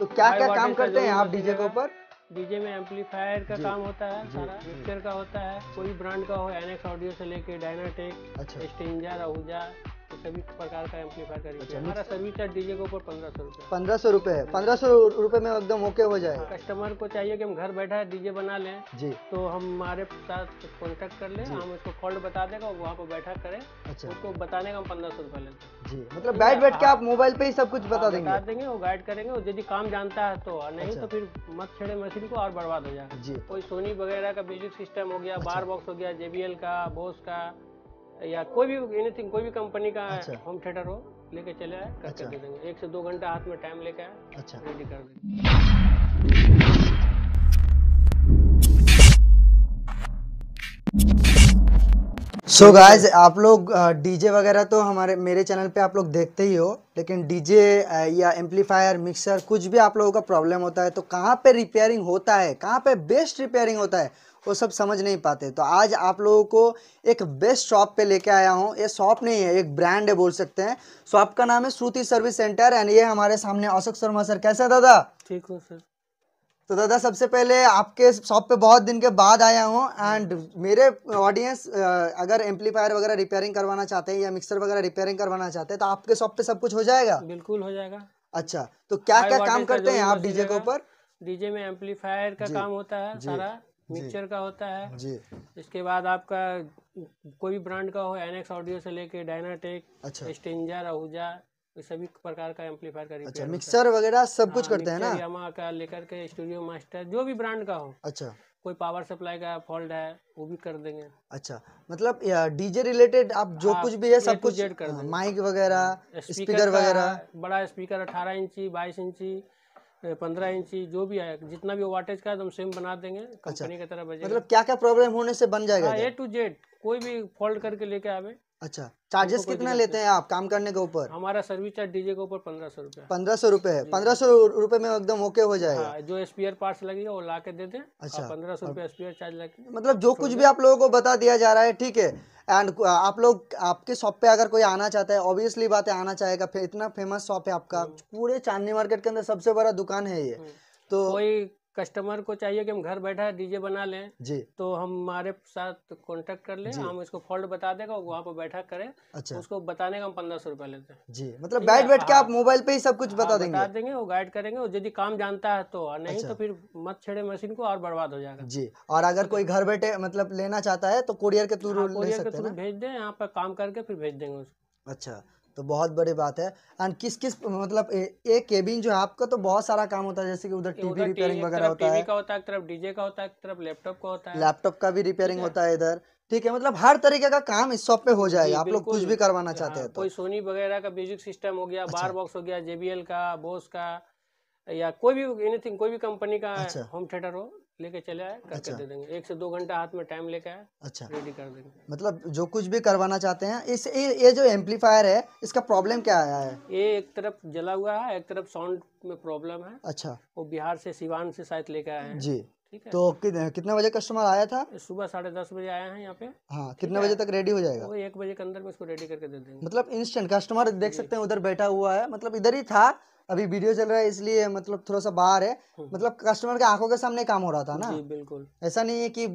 तो क्या क्या काम करते हैं आप डीजे के ऊपर डीजे में एम्पलीफायर का काम होता है सारा मिक्सर का होता है कोई ब्रांड का हो एनएक्स ऑडियो से लेके डायनाटेक अच्छा। स्टेंजा आहूजा तो सभी प्रकार का एम्पलीफायर का अच्छा, हमारा सर्विस चार्ज डीजे के ऊपर पंद्रह सौ रुपये पंद्रह सौ रुपये है पंद्रह सौ रुपये में एकदम ओके हो जाए कस्टमर को चाहिए कि हम घर बैठा है डीजे बना लें जी तो हमारे साथ कॉन्टेक्ट कर लें हम उसको फॉल्ट बता देगा वहाँ पर बैठा करें अच्छा उसको बताने का हम पंद्रह सौ रुपये लेते हैं जी मतलब बैठ बैठ के आप मोबाइल पे ही सब कुछ बता देंगे हाँ, बता देंगे वो गाइड करेंगे और यदि काम जानता है तो नहीं तो अच्छा। फिर मत छेड़े मशीन को और बर्बाद हो जाएगा जी कोई सोनी वगैरह का म्यूजिक सिस्टम हो गया बार अच्छा। बॉक्स हो गया जेबीएल का बोस का या कोई भी एनीथिंग कोई भी कंपनी का अच्छा। होम थिएटर हो लेके चले आए करके अच्छा। दे देंगे एक से दो घंटा हाथ में टाइम लेके आए अच्छा रेडी कर देंगे सो so गाइज आप लोग डीजे वगैरह तो हमारे मेरे चैनल पे आप लोग देखते ही हो लेकिन डीजे या एम्पलीफायर मिक्सर कुछ भी आप लोगों का प्रॉब्लम होता है तो कहाँ पे रिपेयरिंग होता है कहाँ पे बेस्ट रिपेयरिंग होता है वो सब समझ नहीं पाते तो आज आप लोगों को एक बेस्ट शॉप पे लेके आया हूँ ये शॉप नहीं है एक ब्रांड है बोल सकते हैं शॉप का नाम है श्रुति सर्विस सेंटर एंड ये हमारे सामने अशोक शर्मा सर कैसे दादा ठीक हो सर तो दादा सबसे पहले आपके शॉप पे बहुत दिन के बाद आया हूँ एंड मेरे ऑडियंस अगर एम्पलीफायर वगैरह रिपेयरिंग करवाना चाहते हैं या मिक्सर वगैरह रिपेयरिंग करवाना चाहते हैं तो आपके शॉप पे सब कुछ हो जाएगा बिल्कुल हो जाएगा अच्छा तो क्या क्या काम करते हैं आप डीजे के ऊपर डीजे में एम्पलीफायर का काम होता है सारा मिक्सचर का होता है जी इसके बाद आपका कोई भी ब्रांड का हो एनएक्स ऑडियो से लेके डायनाटेक अच्छा स्टेंजर आहूजा सभी प्रकार का एम्पलीफायर का अच्छा मिक्सर वगैरह सब आ, कुछ हाँ, करते हैं ना यामा का लेकर के स्टूडियो मास्टर जो भी ब्रांड का हो अच्छा कोई पावर सप्लाई का फॉल्ट है वो भी कर देंगे अच्छा मतलब डीजे रिलेटेड आप जो आ, हाँ, कुछ भी है सब कुछ माइक हाँ, वगैरह स्पीकर वगैरह बड़ा स्पीकर अठारह इंची बाईस इंची पंद्रह हम्म। इंची जो भी आया जितना भी वाटेज का है तो हम सेम बना देंगे कंपनी अच्छा। की तरह मतलब क्या क्या प्रॉब्लम होने से बन जाएगा ए टू जेड कोई भी फोल्ड करके लेके आवे अच्छा चार्जेस कितना लेते हैं आप काम करने के ऊपर हमारा सर्विस चार्ज डीजे के ऊपर पंद्रह सौ रूपए पंद्रह सौ रूपए है पंद्रह सौ रूपए में एकदम ओके हो जाएगा हाँ, जो एसपीआर पार्ट्स लगेगा वो ला के दे दें अच्छा पंद्रह सौ रूपए एसपीआर चार्ज लगे मतलब जो कुछ भी आप लोगों को बता दिया जा रहा है ठीक है एंड uh, आप लोग आपके शॉप पे अगर कोई आना चाहता है ऑब्वियसली बात है आना चाहेगा इतना फेमस शॉप है आपका हम्म। पूरे चांदनी मार्केट के अंदर सबसे बड़ा दुकान है ये हम्म। तो कोई कस्टमर को चाहिए कि हम घर बैठा डीजे बना लें जी तो हमारे साथ कांटेक्ट कर लें हम इसको फॉल्ट बता देगा वहाँ पर बैठा करें अच्छा उसको बताने का हम पंद्रह सौ रुपया लेते हैं जी मतलब बैठ बैठ के हाँ। आप मोबाइल पे ही सब कुछ हाँ, बता देंगे बता देंगे वो गाइड करेंगे और यदि काम जानता है तो नहीं अच्छा। तो फिर मत छेड़े मशीन को और बर्बाद हो जाएगा जी और अगर कोई घर बैठे मतलब लेना चाहता है तो कोरियर के थ्रू हाँ, कोरियर के थ्रू भेज दें यहाँ पर काम करके फिर भेज देंगे उसको अच्छा तो बहुत बड़ी बात है एंड किस किस मतलब एक केबिन जो है आपका तो बहुत सारा काम होता है जैसे कि उधर टीवी रिपेयरिंग वगैरह होता है लैपटॉप का भी रिपेयरिंग होता है इधर ठीक है मतलब हर तरीके का काम इस शॉप पे हो जाएगा आप लोग कुछ भी करवाना चाहते हाँ, हैं तो कोई सोनी वगैरह का म्यूजिक सिस्टम हो गया बार अच्छा। बॉक्स हो गया जेबीएल का बोस का या कोई भी एनीथिंग कोई भी कंपनी का होम अच्छा। थिएटर हो लेके चले आए करके अच्छा। दे देंगे एक से दो घंटा हाथ में टाइम लेके आए अच्छा रेडी कर देंगे मतलब जो कुछ भी करवाना चाहते हैं इस ये, ये जो एम्पलीफायर है इसका प्रॉब्लम क्या आया है ये एक तरफ जला हुआ है एक तरफ साउंड में प्रॉब्लम है अच्छा वो बिहार से सिवान से शायद लेके आए हैं जी ठीक है तो कितने बजे कस्टमर आया था सुबह साढ़े दस बजे आया है यहाँ पे हाँ कितने बजे तक रेडी हो जाएगा वो एक बजे के अंदर में इसको रेडी करके दे देंगे मतलब इंस्टेंट कस्टमर देख सकते हैं उधर बैठा हुआ है मतलब इधर ही था अभी वीडियो चल रहा है इसलिए मतलब थोड़ा सा बाहर है हम्म। मतलब कस्टमर के आंखों के सामने काम हो रहा था ना बिल्कुल ऐसा नहीं है कि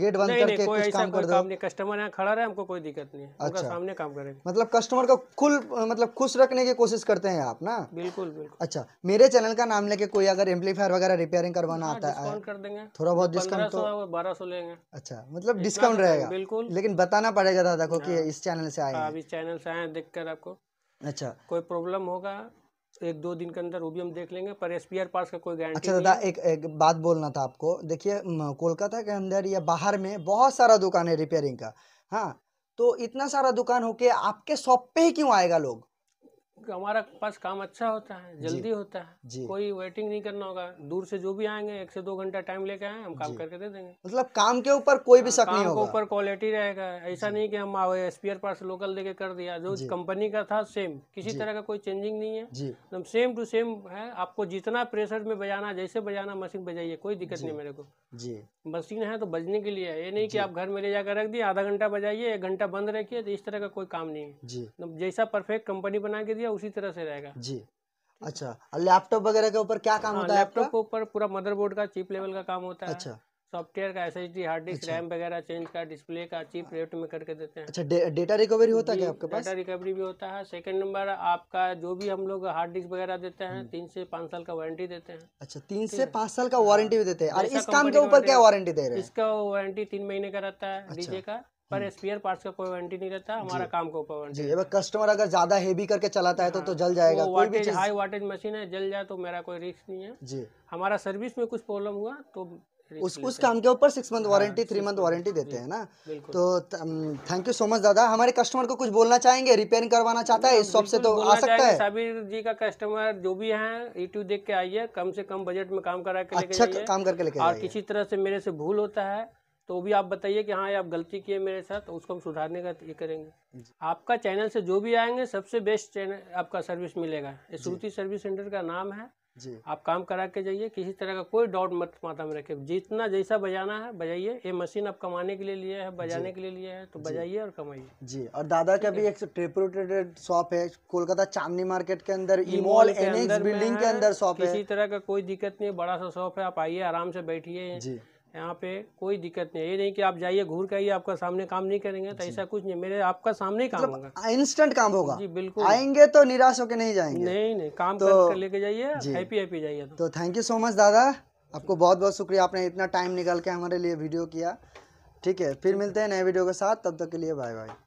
गेट बंद करके कुछ काम कर दो कस्टमर यहाँ खड़ा रहे हमको कोई दिक्कत नहीं है अच्छा सामने काम करेंगे मतलब कस्टमर को खुल मतलब खुश रखने की कोशिश करते हैं आप ना बिल्कुल बिल्कुल अच्छा मेरे चैनल का नाम लेके कोई अगर एम्पलीफायर वगैरह रिपेयरिंग करवाना हाँ, आता है थोड़ा बहुत डिस्काउंट तो, तो- बारह सौ लेंगे अच्छा मतलब डिस्काउंट रहेगा बिल्कुल लेकिन बताना पड़ेगा दादा को की हाँ। इस चैनल से आए हाँ, इस चैनल से आए देख आपको अच्छा कोई प्रॉब्लम होगा एक दो दिन के अंदर वो भी हम देख लेंगे पर एस पास का कोई गारंटी अच्छा दादा एक, एक बात बोलना था आपको देखिए कोलकाता के अंदर या बाहर में बहुत सारा दुकान है रिपेयरिंग का हाँ तो इतना सारा दुकान होके आपके शॉप पे ही क्यों आएगा लोग क्योंकि हमारा पास काम अच्छा होता है जल्दी होता है कोई वेटिंग नहीं करना होगा दूर से जो भी आएंगे एक से दो घंटा टाइम लेके आए हम काम करके दे देंगे मतलब काम के ऊपर कोई भी हाँ, शक नहीं होगा ऊपर क्वालिटी रहेगा ऐसा नहीं कि हम एसपीआर पास लोकल देके कर दिया जो कंपनी का था सेम किसी तरह का कोई चेंजिंग नहीं है एकदम सेम टू सेम है आपको जितना प्रेशर में बजाना जैसे बजाना मशीन बजाइए कोई दिक्कत नहीं मेरे को मशीन है तो बजने के लिए ये नहीं की आप घर में ले जाकर रख दिया आधा घंटा बजाइए एक घंटा बंद रखिए तो इस तरह का कोई काम नहीं है जैसा परफेक्ट कंपनी बना के दिया उसी तरह से रहेगा जी अच्छा लैपटॉप वगैरह के ऊपर क्या काम हाँ, होता है लैपटॉप के ऊपर पूरा मदरबोर्ड का चिप लेवल का काम होता है अच्छा सॉफ्टवेयर का S H D hard disk RAM वगैरह चेंज का डिस्प्ले का चीप रेट हाँ। में करके देते हैं अच्छा डेटा दे, रिकवरी होता है आपके पास डेटा रिकवरी भी होता है सेकंड नंबर आपका जो भी हम लोग हार्ड डिस्क वगैरह देते हैं हम्म। तीन से पाँच साल का वारंटी देते हैं अच्छा तीन से पाँच साल का वारंटी भी देते हैं और इस काम के ऊपर क्या वारंटी दे रहे हैं इसका वारंटी तीन महीने का रहता है डीजे अच्छा। का पर स्पेयर हम्म। पार्ट्स का कोई वारंटी नहीं रहता हमारा काम का कोई वारंटी कस्टमर अगर ज्यादा हेवी करके चलाता है तो तो हाँ। जल जाएगा कोई भी हाई वाटेज मशीन है जल जाए तो मेरा कोई रिस्क नहीं है जी हमारा सर्विस में कुछ प्रॉब्लम हुआ तो उस उस काम के ऊपर six month warranty three month warranty देते हैं ना तो थैंक यू सो मच दादा हमारे कस्टमर को कुछ बोलना चाहेंगे रिपेयरिंग करवाना चाहता है हाँ, इस शॉप से तो आ सकता है साबिर जी का कस्टमर जो भी है यूट्यूब e देख के आइए कम से कम बजट में काम करा के अच्छा काम करके लेके और किसी तरह से मेरे से भूल होता है तो भी आप बताइए कि हाँ आप गलती किए मेरे साथ तो उसको हम सुधारने का ये करेंगे आपका चैनल से जो भी आएंगे सबसे बेस्ट चैनल आपका सर्विस मिलेगा श्रुति सर्विस सेंटर का नाम है जी आप काम करा के जाइए किसी तरह का कोई डाउट मत माता में रखे जितना जैसा बजाना है बजाइए ये मशीन आप कमाने के लिए लिए है बजाने के लिए लिए है तो बजाइए और कमाइए जी और दादा का भी एक रेप्यूटेड शॉप है कोलकाता चांदनी मार्केट के अंदर इमोल e बिल्डिंग के अंदर शॉप है किसी तरह का कोई दिक्कत नहीं है बड़ा सा शॉप है आप आइए आराम से बैठिए जी यहाँ पे कोई दिक्कत नहीं है ये नहीं कि आप जाइए घूर के आइए आपका सामने काम नहीं करेंगे तो ऐसा कुछ नहीं मेरे आपका सामने ही काम मतलब होगा इंस्टेंट काम होगा जी बिल्कुल आएंगे तो निराश होकर नहीं जाएंगे नहीं नहीं काम तो, कर लेके जाइए हैप्पी हैप्पी जाइए तो थैंक यू सो मच दादा आपको बहुत बहुत शुक्रिया आपने इतना टाइम निकाल के हमारे लिए वीडियो किया ठीक है फिर मिलते हैं नए वीडियो के साथ तब तक के लिए बाय बाय